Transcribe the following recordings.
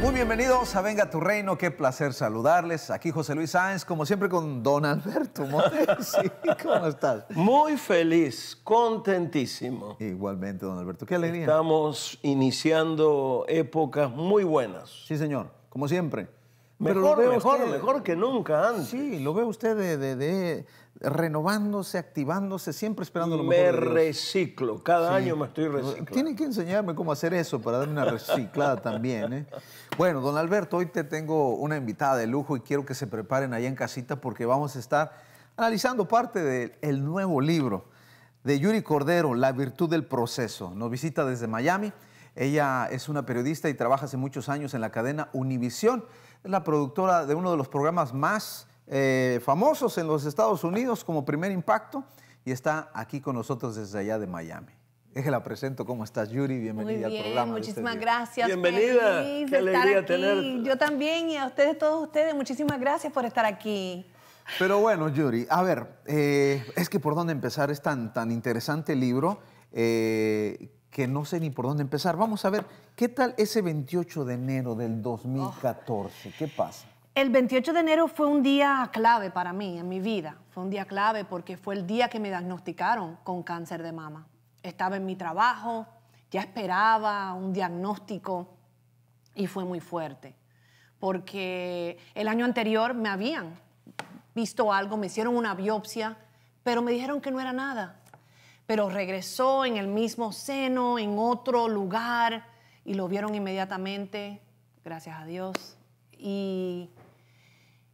Muy bienvenidos a Venga tu Reino, qué placer saludarles. Aquí José Luis Sáenz, como siempre con Don Alberto Sí, ¿Cómo estás? Muy feliz, contentísimo. Igualmente, Don Alberto, qué alegría. Estamos iniciando épocas muy buenas. Sí, señor, como siempre. Mejor, mejor, mejor que nunca antes. Sí, lo ve usted de, renovándose, activándose, siempre esperando lo mejor. Me reciclo, cada año me estoy reciclando. Tiene que enseñarme cómo hacer eso para darme una reciclada también. ¿eh? Bueno, don Alberto, hoy te tengo una invitada de lujo y quiero que se preparen allá en casita porque vamos a estar analizando parte del nuevo libro de Yuri Cordero, La virtud del proceso. Nos visita desde Miami. Ella es una periodista y trabaja hace muchos años en la cadena Univisión. Es la productora de uno de los programas más eh, famosos en los Estados Unidos como Primer Impacto y está aquí con nosotros desde allá de Miami. la presento. ¿Cómo estás, Yuri? Bienvenida Muy bien, al programa. Este muchísimas gracias. Bienvenida. Qué alegría tenerte. Yo también y a ustedes, todos ustedes, muchísimas gracias por estar aquí. Pero bueno, Yuri, a ver, eh, es que por dónde empezar es tan, tan interesante el libro. Eh, que no sé ni por dónde empezar. Vamos a ver, ¿qué tal ese 28 de enero del 2014? ¿Qué pasa? El 28 de enero fue un día clave para mí en mi vida. Fue un día clave porque fue el día que me diagnosticaron con cáncer de mama. Estaba en mi trabajo, ya esperaba un diagnóstico y fue muy fuerte. Porque el año anterior me habían visto algo, me hicieron una biopsia, pero me dijeron que no era nada pero regresó en el mismo seno, en otro lugar, y lo vieron inmediatamente, gracias a Dios. Y,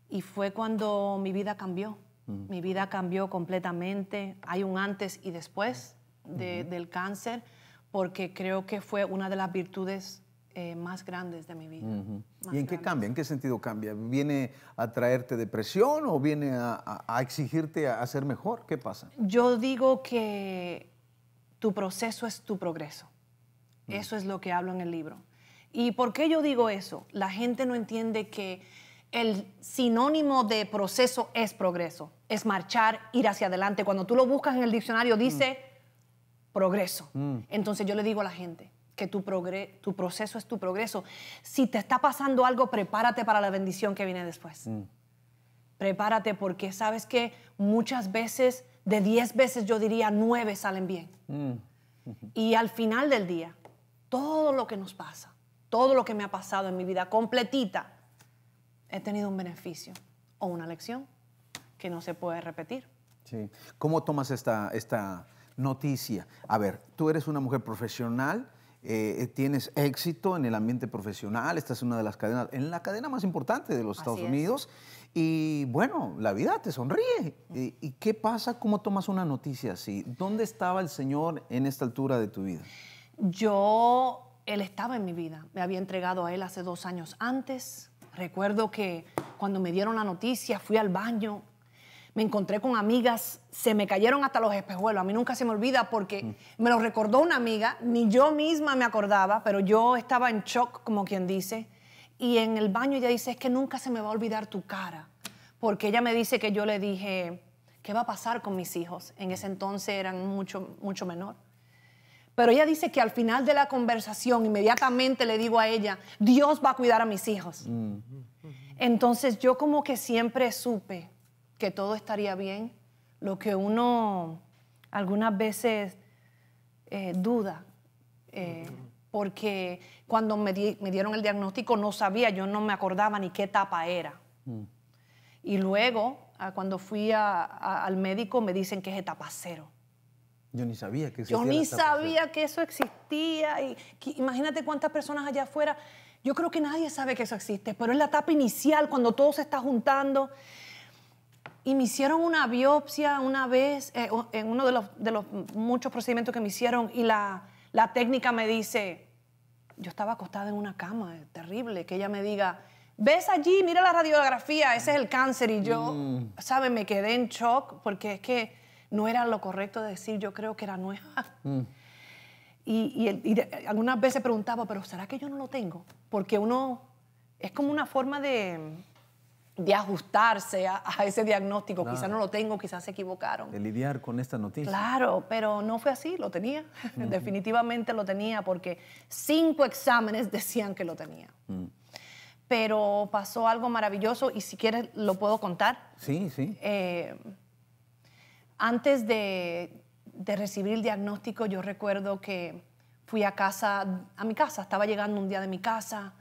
y fue cuando mi vida cambió. Mi vida cambió completamente. Hay un antes y después del cáncer, porque creo que fue una de las virtudes eh, más grandes de mi vida. ¿Y en qué cambia? ¿En qué sentido cambia? ¿Viene a traerte depresión o viene a, exigirte a, ser mejor? ¿Qué pasa? Yo digo que tu proceso es tu progreso. Mm. Eso es lo que hablo en el libro. ¿Y por qué yo digo eso? La gente no entiende que el sinónimo de proceso es progreso, es marchar, ir hacia adelante. Cuando tú lo buscas en el diccionario dice mm. progreso. Mm. Entonces yo le digo a la gente, que tu, tu proceso es tu progreso. Si te está pasando algo, prepárate para la bendición que viene después. Mm. Prepárate porque sabes que muchas veces, de 10 veces yo diría, 9 salen bien. Mm. Y al final del día, todo lo que nos pasa, todo lo que me ha pasado en mi vida completita, he tenido un beneficio o una lección que no se puede repetir. Sí. ¿Cómo tomas esta, esta noticia? A ver, tú eres una mujer profesional eh, eh, tienes éxito en el ambiente profesional, estás en una de las cadenas, en la cadena más importante de los Estados Unidos. Y bueno, la vida te sonríe. ¿Y, eh, ¿Y qué pasa? ¿Cómo tomas una noticia así? ¿Dónde estaba el Señor en esta altura de tu vida? Yo, Él estaba en mi vida. Me había entregado a Él hace dos años antes. Recuerdo que cuando me dieron la noticia fui al baño, me encontré con amigas, se me cayeron hasta los espejuelos. A mí nunca se me olvida porque mm. me lo recordó una amiga, ni yo misma me acordaba, pero yo estaba en shock, como quien dice. Y en el baño ella dice, es que nunca se me va a olvidar tu cara. Porque ella me dice que yo le dije, ¿qué va a pasar con mis hijos? En ese entonces eran mucho, mucho menor. Pero ella dice que al final de la conversación, inmediatamente le digo a ella, Dios va a cuidar a mis hijos. Mm. Entonces yo como que siempre supe que todo estaría bien, lo que uno algunas veces eh, duda, eh, porque cuando me, dieron el diagnóstico no sabía, yo no me acordaba ni qué etapa era. Mm. Y luego, ah, cuando fui al médico, me dicen que es etapa cero. Yo ni sabía que existía. Yo ni sabía que eso existía. Y, imagínate cuántas personas allá afuera. Yo creo que nadie sabe que eso existe, pero es la etapa inicial, cuando todo se está juntando y me hicieron una biopsia una vez eh, en uno de los, de los, muchos procedimientos que me hicieron y la, la técnica me dice, yo estaba acostada en una cama, es terrible, que ella me diga, ves allí, mira la radiografía, ese es el cáncer y yo, mm. ¿sabes? Me quedé en shock porque es que no era lo correcto decir, yo creo que era nueva. Mm. y, y algunas veces preguntaba, pero ¿será que yo no lo tengo? Porque uno es como una forma de de ajustarse a, ese diagnóstico. Quizá Quizás no lo tengo, quizás se equivocaron. De lidiar con esta noticia. Claro, pero no fue así, lo tenía. Definitivamente lo tenía porque cinco exámenes decían que lo tenía. Mm. Pero pasó algo maravilloso y si quieres lo puedo contar. Sí, sí. Eh, antes de, de recibir el diagnóstico yo recuerdo que fui a casa, a mi casa, estaba llegando un día de mi casa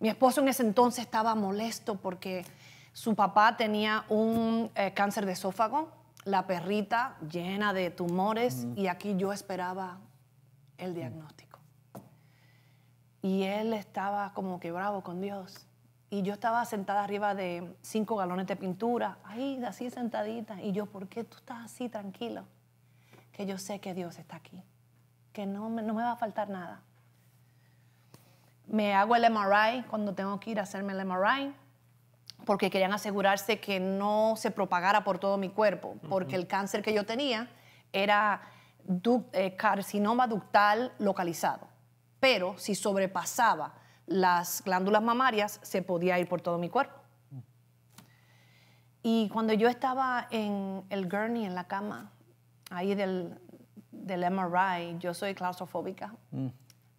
mi esposo en ese entonces estaba molesto porque su papá tenía un eh, cáncer de esófago, la perrita llena de tumores y aquí yo esperaba el diagnóstico. Y él estaba como que bravo con Dios. Y yo estaba sentada arriba de cinco galones de pintura, ahí así sentadita. Y yo, ¿por qué tú estás así tranquilo? Que yo sé que Dios está aquí, que no, no me va a faltar nada. Me hago el MRI cuando tengo que ir a hacerme el MRI porque querían asegurarse que no se propagara por todo mi cuerpo, porque el cáncer que yo tenía era eh, carcinoma ductal localizado, pero si sobrepasaba las glándulas mamarias se podía ir por todo mi cuerpo. Y cuando yo estaba en el gurney, en la cama, ahí del, del MRI, yo soy claustrofóbica. Mm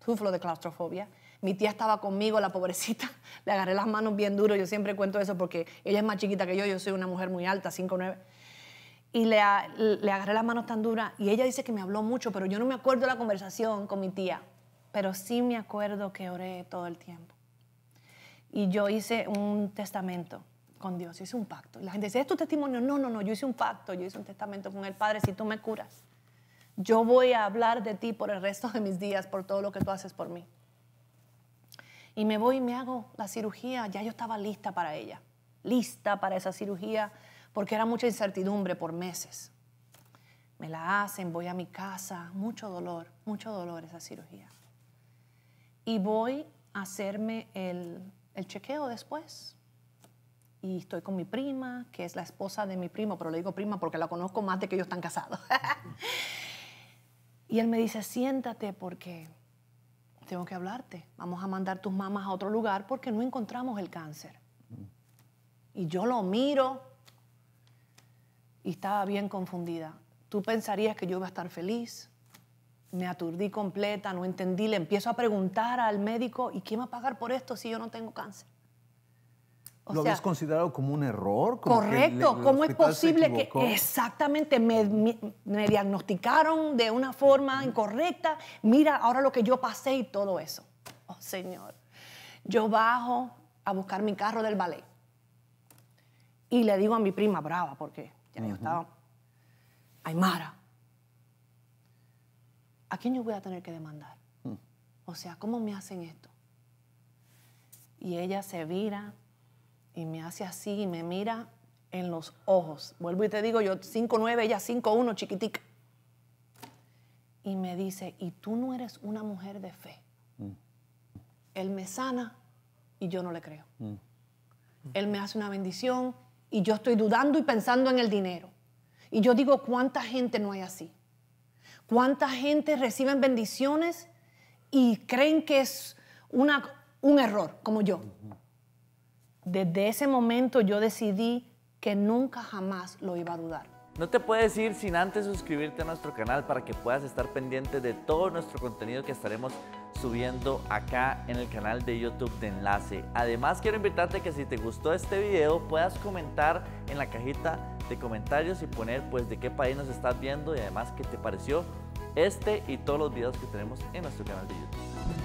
sufro de claustrofobia. Mi tía estaba conmigo, la pobrecita, le agarré las manos bien duro, yo siempre cuento eso porque ella es más chiquita que yo, yo soy una mujer muy alta, 5'9". Y le, le agarré las manos tan duras y ella dice que me habló mucho, pero yo no me acuerdo de la conversación con mi tía, pero sí me acuerdo que oré todo el tiempo. Y yo hice un testamento con Dios, hice un pacto. Y la gente dice, ¿es tu testimonio? No, no, no, yo hice un pacto, yo hice un testamento con el Padre, si tú me curas, yo voy a hablar de ti por el resto de mis días, por todo lo que tú haces por mí. Y me voy y me hago la cirugía, ya yo estaba lista para ella, lista para esa cirugía, porque era mucha incertidumbre por meses. Me la hacen, voy a mi casa, mucho dolor, mucho dolor esa cirugía. Y voy a hacerme el, chequeo después, y estoy con mi prima, que es la esposa de mi primo, pero le digo prima porque la conozco más de que ellos están casados. Y él me dice, siéntate porque tengo que hablarte. Vamos a mandar tus mamás a otro lugar porque no encontramos el cáncer. Y yo lo miro y estaba bien confundida. Tú pensarías que yo iba a estar feliz. Me aturdí completa, no entendí. Le empiezo a preguntar al médico, ¿y quién va a pagar por esto si yo no tengo cáncer? ¿Lo habías considerado como un error? correcto, ¿cómo es posible que exactamente me, diagnosticaron de una forma incorrecta? Mira ahora lo que yo pasé y todo eso. Oh, Señor, yo bajo a buscar mi carro del ballet y le digo a mi prima brava, porque ya yo estaba, Aymara, ¿a quién yo voy a tener que demandar? Mm. O sea, ¿cómo me hacen esto? Y ella se vira y me hace así y me mira en los ojos. Vuelvo y te digo, yo 5'9, ella 5'1, chiquitica. Y me dice, y tú no eres una mujer de fe. Mm. Él me sana y yo no le creo. Mm. Él me hace una bendición y yo estoy dudando y pensando en el dinero. Y yo digo, ¿cuánta gente no hay así? ¿Cuánta gente reciben bendiciones y creen que es una, un error, como yo? desde ese momento yo decidí que nunca jamás lo iba a dudar. No te puedes ir sin antes suscribirte a nuestro canal para que puedas estar pendiente de todo nuestro contenido que estaremos subiendo acá en el canal de YouTube de Enlace. Además quiero invitarte que si te gustó este video puedas comentar en la cajita de comentarios y poner pues de qué país nos estás viendo y además qué te pareció este y todos los videos que tenemos en nuestro canal de YouTube.